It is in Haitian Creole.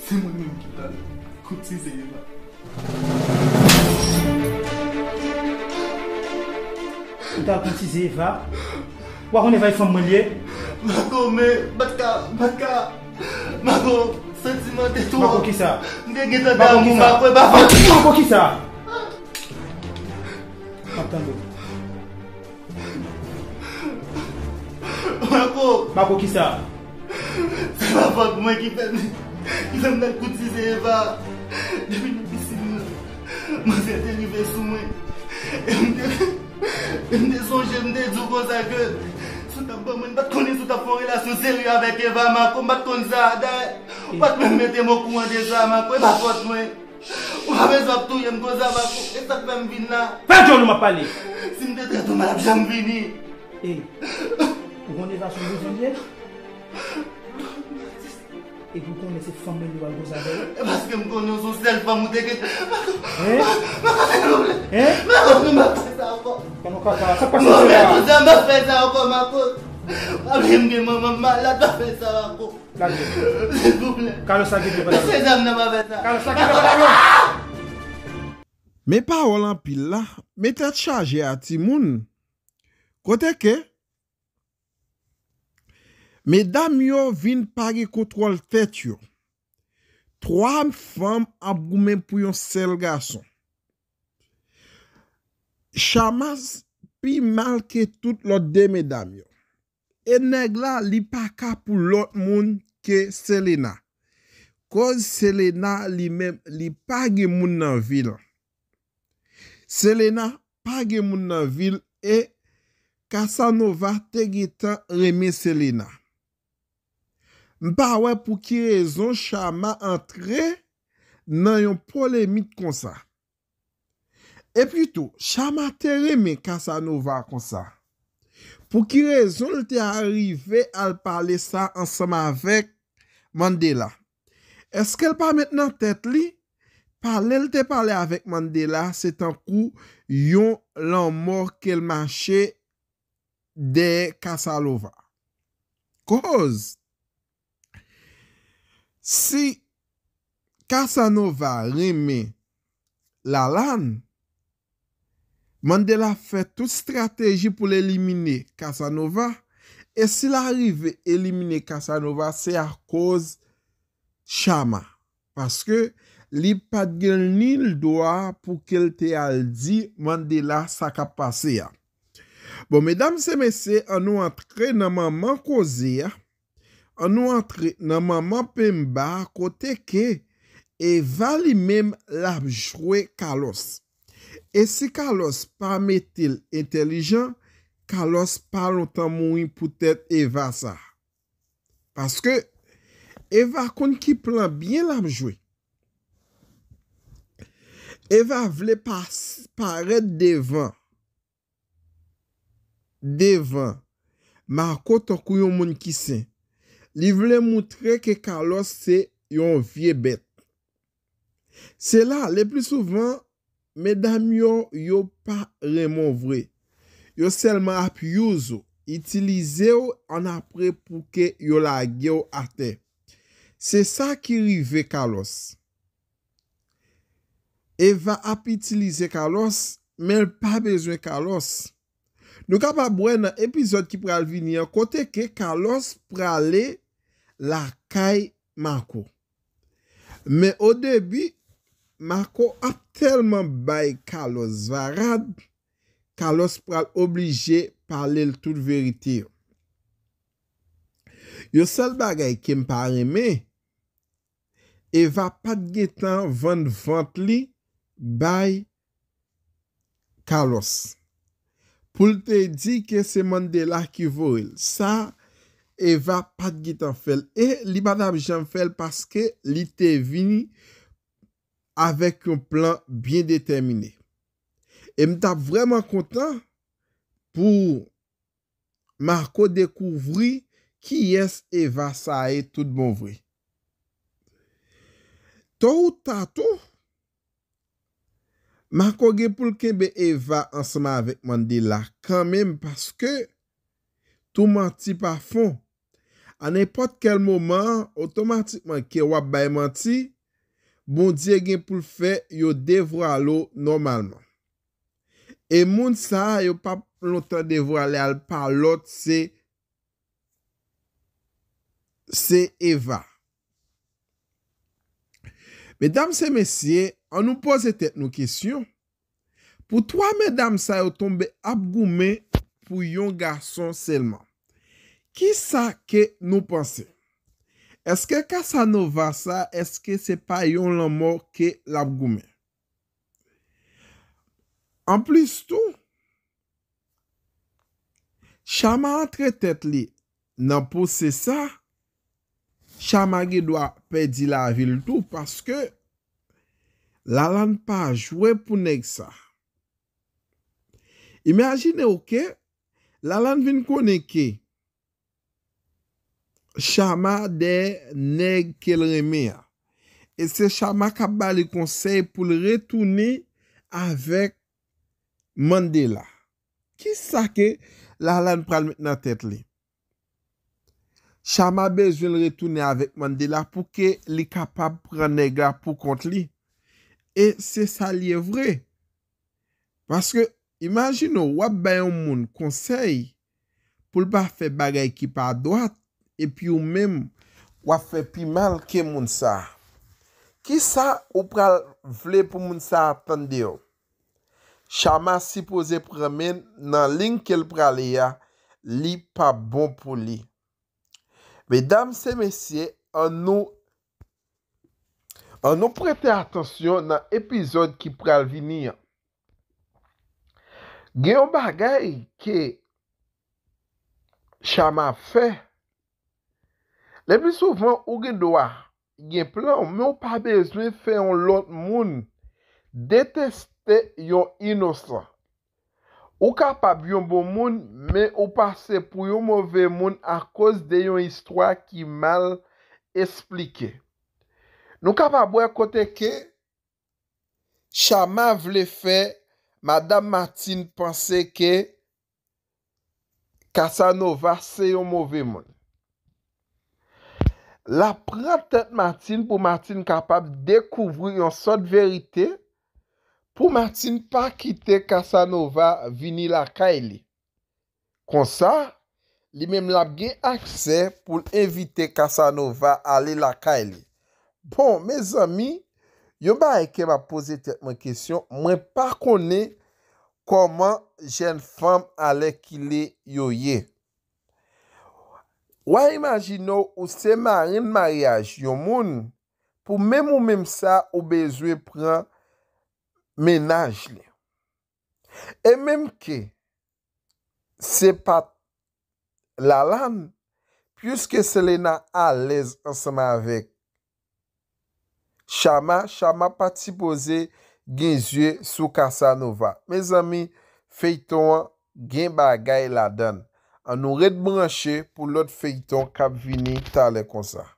Se mwen mwen ki tan kouti zeyeva Koutan kouti zeyeva Wakone vay fom melye Mwako me, baka, baka Mwako, sentiment eto Mwako ki sa Mwako ki sa Mwako ki sa Se pa fwa kou mwen ki pen, ki lèm lèm kouti se Eva. Demi lèm disi mwen, mwen se tenye vè sou mwen. Mwen de sonje, mwen de zoukou zake. Soutan pè mwen, bat koni soutan pou relasyon, se lèm avèk Eva mwen, kon bat kon zade. Ou bat mè mè mè te mokou an de zame, mwen mè mè pot mwen. Ou ha mè zop tou, mwen gozavè mwen, etak mè mwen vin nan. Fè jòlou mwen pali. Sin de te, mwen ap jan mwen vin. E, eh, pou kon ne va sou vizilè? E bouton mese fombe li wakou zade? E baske m konon sou sel pa mouteket. Ma kase kouble. Ma kose m wakou zade anpon. M wakou zade anpon ma pou. A m di mwen manman la to m wakou. Kalou sage bie wakou. Kalou sage bie wakou. Me pa walan pil la. Me te chaje ati moun. Koteke. Medam yo vin page kotrol tet yo. Troam fam ap gomem pou yon sel gason. Chamaz pi mal ke tout lot de medam yo. En neg la li paka pou lot moun ke Selena. Koz Selena li mem li page moun nan vil. Selena page moun nan vil e kasa nova tege tan reme Selena. Mpa wè pou ki rezon chama antre nan yon polemit kon sa. E plito, chama te reme Kasanova kon sa. Pou ki rezon lte arive al pale sa ansama vek Mandela. Eske l pa met nan tet li? Parle lte pale avek Mandela setan kou yon lan mor ke lmanche de Kasanova. Koz? Si Casanova reme la lan, Mandela fè tout strateji pou l'elimine Casanova. E si l'arive elimine Casanova, se a koz chama. Paske li pat gen ni l doa pou ke l te al di Mandela sa ka pase ya. Bon, medam se mese, anou antre nanman man kozi ya. An nou antre nan maman pen mba akote ke eva li menm labjwe kalos. E se kalos e pa metil entelijan, kalos pa lontan moun pou tèt eva sa. Paske eva kon ki plan bien labjwe. Eva vle pa red devan. Devan. Ma akote kou yon moun ki sen. Li vle moutre ke kalos se yon vie bet. Se la, le pli souvan, me dam yon yon pa removre. Yon selman ap youzou, itilize ou an apre pou ke yon la agye ou ate. Se sa ki rive kalos. E va ap itilize kalos, men pa bejwe kalos. Nou ka pa bre nan epizod ki pral vini an, kote ke kalos prale, la kay Mako. Me o debi, Mako ap telman bay Kalos. Va rad, Kalos pral oblije pale l tout verite yo. Yo sal bagay kem pareme, e va pat getan vand vant li bay Kalos. Poul te di ke seman de la ki vorel. Sa, Eva pat git an fel. E li badan ap jan fel. Paske li te vini. Awek yon plan. Bien detemine. E mta vreman kontan. Pou. Marco dekouvri. Ki yes Eva sa e tout bon vri. To ou ta to. Marco ge pou lkebe Eva. An seman avik mandi la. Kan menm paske. Tou manti pa fon. An epot kel moman, otomatikman ki wap bayman ti, bon diye gen pou l fe, yo devro alo normalman. E moun sa, yo pa loutan devro ale al pa lout, se Eva. Medam se mesye, an nou pose tet nou kisyon. Po toa medam sa yo tombe ap goumen pou yon garson selman. ki sa ke nou panse? Eske kasa nou va sa, eske se pa yon lan mor ke labgoume? An plis tou, chama antre tet li nan pose sa, chama ge dwa pedi la vil tou paske lalane pa jwe pou neg sa. Imagine ouke, lalane vin koneke Chama de neg ke l reme a. E se chama kap ba li konsey pou l retouni avèk Mandela. Ki sa ke la lan pral met nan tèt li? Chama bejoun l retouni avèk Mandela pou ke li kapap pran neg la pou kont li. E se sa li e vre. Maske imajino wap bayon moun konsey pou l pa fe bagay ki pa a doat epi ou mem wafepi mal ke moun sa. Ki sa ou pral vle pou moun sa atande yo? Chama sipoze premen nan ling ke l prale ya, li pa bon pou li. Be dam se mesye, an nou prete atensyon nan epizod ki pral vinia. Geyo bagay ke chama fe, Le pi souvan ou gen doa, gen plan, men ou pa bezwe feyon lot moun deteste yon inosan. Ou ka pa byon bon moun, men ou pa se pou yon mouve moun a koz de yon istwa ki mal esplike. Nou ka pa boye kote ke, chaman vle fe, madame Martine pense ke, kasa nou va se yon mouve moun. La pran tet Martin pou Martin kapap dekouvri yon sot verite pou Martin pa kite Casanova vini lakay li. Kon sa, li mem labge akse pou n'invite Casanova ale lakay li. Bon, me zami, yon ba eke ba pose tetman kesyon, mwen pa kone koman jen fam ale ki le yoye. Wa imagino ou se marin mariage yon moun pou mèm ou mèm sa ou bezwe pran menaj li. E mèm ke se pat la lan, piyous ke se le nan alèz ansama avèk. Chama, chama pati boze genzwe sou kasa nou va. Mèz ami, feyton gen bagay la dan. an nou red branshe pou lot feyiton kap vini talen konsa.